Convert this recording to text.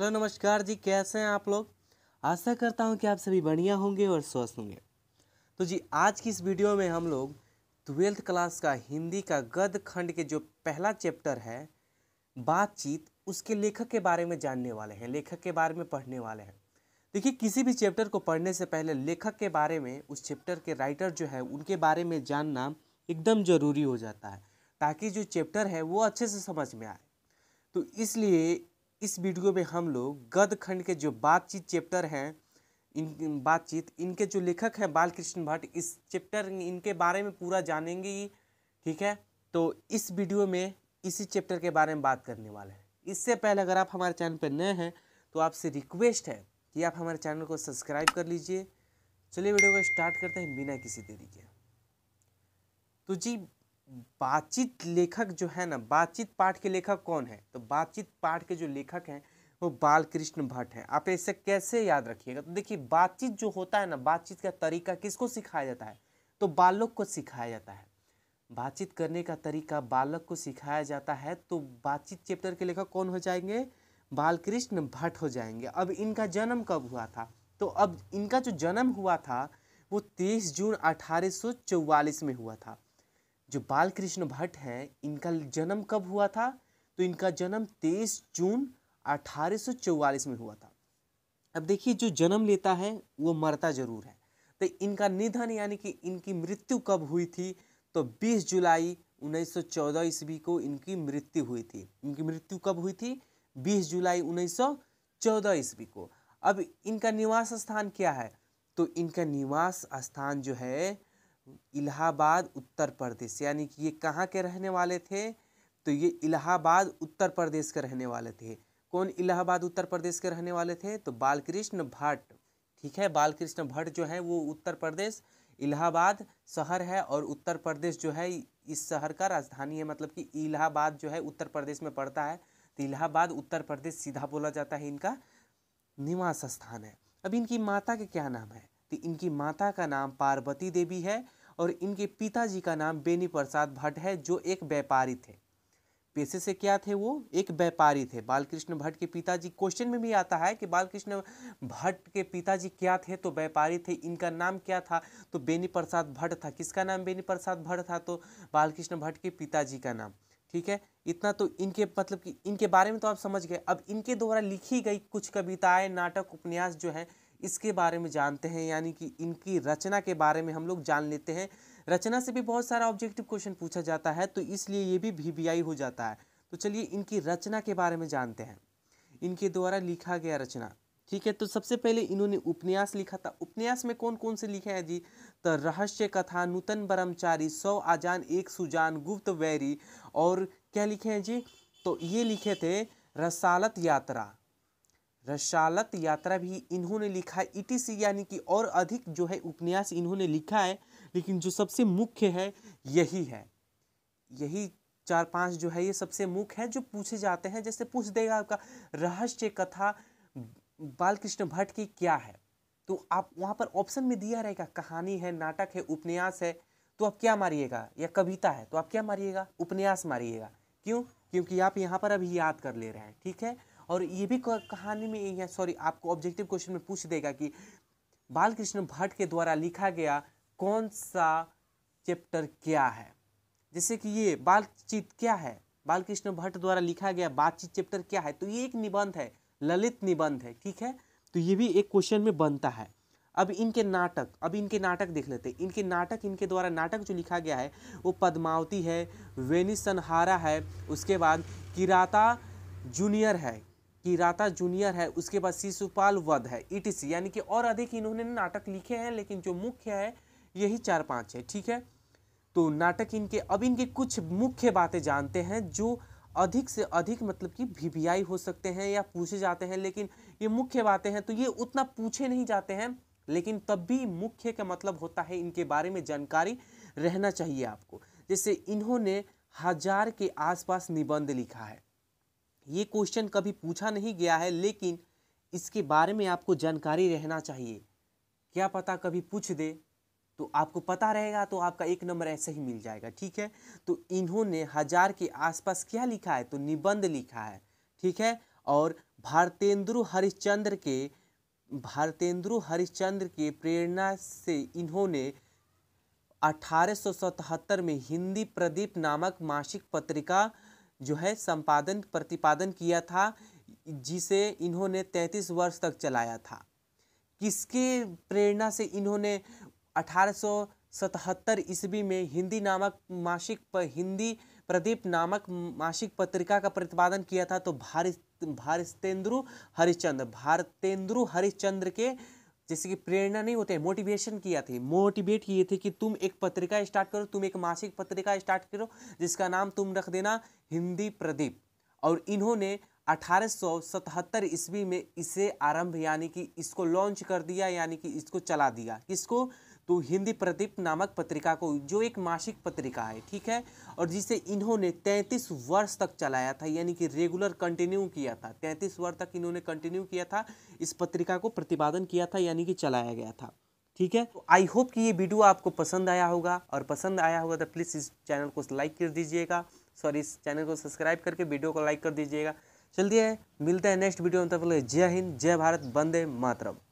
hello नमस्कार जी कैसे हैं आप लोग आशा करता हूँ कि आप सभी बढ़िया होंगे और स्वस्थ होंगे तो जी आज की इस वीडियो में हम लोग ट्वेल्थ क्लास का हिंदी का गद खंड के जो पहला चैप्टर है बातचीत उसके लेखक के बारे में जानने वाले हैं लेखक के बारे में पढ़ने वाले हैं देखिए किसी भी चैप्टर को पढ़ने से पहले लेखक के बारे में उस चैप्टर के राइटर जो है उनके बारे में जानना एकदम ज़रूरी हो जाता है ताकि जो चैप्टर है वो अच्छे से समझ में आए तो इसलिए इस वीडियो में हम लोग गद खंड के जो बातचीत चैप्टर हैं इन बातचीत इनके जो लेखक हैं बालकृष्ण भट्ट इस चैप्टर इनके बारे में पूरा जानेंगे ही ठीक है तो इस वीडियो में इसी चैप्टर के बारे में बात करने वाले हैं इससे पहले अगर आप हमारे चैनल पर नए हैं तो आपसे रिक्वेस्ट है कि आप हमारे चैनल को सब्सक्राइब कर लीजिए चलिए वीडियो को स्टार्ट करते हैं बिना किसी देरी के तो जी बातचीत लेखक जो है ना बातचीत पाठ के लेखक कौन है तो बातचीत पाठ के जो लेखक हैं वो बालकृष्ण भट्ट हैं आप ऐसे कैसे याद रखिएगा तो देखिए बातचीत जो होता है ना बातचीत का तरीका किसको सिखाया जाता है तो बालक को सिखाया जाता है बातचीत करने का तरीका बालक को सिखाया जाता है तो बातचीत चैप्टर के लेखक कौन हो जाएंगे बालकृष्ण भट्ट हो जाएंगे अब इनका जन्म कब हुआ था तो अब इनका जो जन्म हुआ था वो तेईस जून अठारह में हुआ था जो बालकृष्ण भट्ट हैं इनका जन्म कब हुआ था तो इनका जन्म 23 जून 1844 में हुआ था अब देखिए जो जन्म लेता है वो मरता ज़रूर है तो इनका निधन यानी कि इनकी मृत्यु कब हुई थी तो 20 जुलाई 1914 ईस्वी को इनकी मृत्यु हुई थी इनकी मृत्यु कब हुई थी 20 जुलाई 1914 ईस्वी को अब इनका निवास स्थान क्या है तो इनका निवास स्थान जो है इलाहाबाद उत्तर प्रदेश यानी कि ये कहाँ के रहने वाले थे तो ये इलाहाबाद उत्तर प्रदेश के रहने वाले थे कौन इलाहाबाद उत्तर प्रदेश के रहने वाले थे तो बालकृष्ण भट्ट ठीक है बालकृष्ण भट्ट जो है वो उत्तर प्रदेश इलाहाबाद शहर है और उत्तर प्रदेश जो है इस शहर का राजधानी है मतलब कि इलाहाबाद जो है उत्तर प्रदेश में पड़ता है तो इलाहाबाद उत्तर प्रदेश सीधा बोला जाता है इनका निवास स्थान है अब इनकी माता के क्या नाम है तो इनकी माता का नाम पार्वती देवी है और इनके पिताजी का नाम बेनी प्रसाद भट्ट है जो एक व्यापारी थे पेशे से क्या थे वो एक व्यापारी थे बालकृष्ण भट्ट के पिताजी क्वेश्चन में भी आता है कि बालकृष्ण भट्ट के पिताजी क्या थे तो व्यापारी थे इनका नाम क्या था तो बेनी प्रसाद भट्ट था किसका नाम बेनी प्रसाद भट्ट था तो बालकृष्ण भट्ट के पिताजी का नाम ठीक है इतना तो इनके मतलब कि इनके बारे में तो आप समझ गए अब इनके द्वारा लिखी गई कुछ कविताएं नाटक उपन्यास जो हैं इसके बारे में जानते हैं यानी कि इनकी रचना के बारे में हम लोग जान लेते हैं रचना से भी बहुत सारा ऑब्जेक्टिव क्वेश्चन पूछा जाता है तो इसलिए ये भी वी हो जाता है तो चलिए इनकी रचना के बारे में जानते हैं इनके द्वारा लिखा गया रचना ठीक है तो सबसे पहले इन्होंने उपन्यास लिखा था उपन्यास में कौन कौन से लिखे हैं जी तो रहस्य कथा नूतन ब्रह्मचारी सौ आजान एक सुजान गुप्त वैरी और क्या लिखे हैं जी तो ये लिखे थे रसालत यात्रा रसालत यात्रा भी इन्होंने लिखा है ईटीसी यानी कि और अधिक जो है उपन्यास इन्होंने लिखा है लेकिन जो सबसे मुख्य है यही है यही चार पांच जो है ये सबसे मुख्य है जो पूछे जाते हैं जैसे पूछ देगा आपका रहस्य कथा बालकृष्ण भट्ट की क्या है तो आप वहाँ पर ऑप्शन में दिया रहेगा कहानी है नाटक है उपन्यास है तो आप क्या मारिएगा या कविता है तो आप क्या मारिएगा उपन्यास मारिएगा क्यों क्योंकि आप यहाँ पर अभी याद कर ले रहे हैं ठीक है और ये भी कहानी में यही सॉरी आपको ऑब्जेक्टिव क्वेश्चन में पूछ देगा कि बालकृष्ण भट्ट के द्वारा लिखा गया कौन सा चैप्टर क्या है जैसे कि ये बातचीत क्या है बालकृष्ण भट्ट द्वारा लिखा गया बातचीत चैप्टर क्या है तो ये एक निबंध है ललित निबंध है ठीक है तो ये भी एक क्वेश्चन में बनता है अब इनके नाटक अब इनके नाटक देख लेते हैं इनके नाटक इनके द्वारा नाटक जो लिखा गया है वो पद्मावती है वेनिसनहारा है उसके बाद किराता जूनियर है कि राता जूनियर है उसके बाद शिशुपाल वध है ईटीसी e यानी कि और अधिक इन्होंने नाटक लिखे हैं लेकिन जो मुख्य है यही चार पाँच है ठीक है तो नाटक इनके अब इनके कुछ मुख्य बातें जानते हैं जो अधिक से अधिक मतलब कि वीवीआई हो सकते हैं या पूछे जाते हैं लेकिन ये मुख्य बातें हैं तो ये उतना पूछे नहीं जाते हैं लेकिन तब भी मुख्य का मतलब होता है इनके बारे में जानकारी रहना चाहिए आपको जैसे इन्होंने हजार के आसपास निबंध लिखा है ये क्वेश्चन कभी पूछा नहीं गया है लेकिन इसके बारे में आपको जानकारी रहना चाहिए क्या पता कभी पूछ दे तो आपको पता रहेगा तो आपका एक नंबर ऐसे ही मिल जाएगा ठीक है तो इन्होंने हजार के आसपास क्या लिखा है तो निबंध लिखा है ठीक है और भारतेंदु हरिश्चंद्र के भारतेंद्रु हरिश्चंद्र के प्रेरणा से इन्होंने अठारह में हिंदी प्रदीप नामक मासिक पत्रिका जो है संपादन प्रतिपादन किया था जिसे इन्होंने तैंतीस वर्ष तक चलाया था किसके प्रेरणा से इन्होंने अठारह ईस्वी में हिंदी नामक मासिक पर हिंदी प्रदीप नामक मासिक पत्रिका का प्रतिपादन किया था तो भारत भारतेंद्रु हरिश्चंद्र भारतेंद्रु हरिश्चंद्र के जैसे कि प्रेरणा नहीं होते मोटिवेशन किया थे मोटिवेट किए थे कि तुम एक पत्रिका स्टार्ट करो तुम एक मासिक पत्रिका स्टार्ट करो जिसका नाम तुम रख देना हिंदी प्रदीप और इन्होंने 1877 ईस्वी में इसे आरंभ यानी कि इसको लॉन्च कर दिया यानी कि इसको चला दिया किसको तो हिंदी प्रदीप नामक पत्रिका को जो एक मासिक पत्रिका है ठीक है और जिसे इन्होंने 33 वर्ष तक चलाया था यानी कि रेगुलर कंटिन्यू किया था 33 वर्ष तक इन्होंने कंटिन्यू किया था इस पत्रिका को प्रतिपादन किया था यानी कि चलाया गया था ठीक है तो आई होप कि ये वीडियो आपको पसंद आया होगा और पसंद आया होगा तो प्लीज़ इस चैनल को लाइक कर दीजिएगा सॉरी इस चैनल को सब्सक्राइब करके वीडियो को लाइक कर दीजिएगा चलिए मिलते हैं नेक्स्ट वीडियो में तब जय हिंद जय भारत बंदे मातरम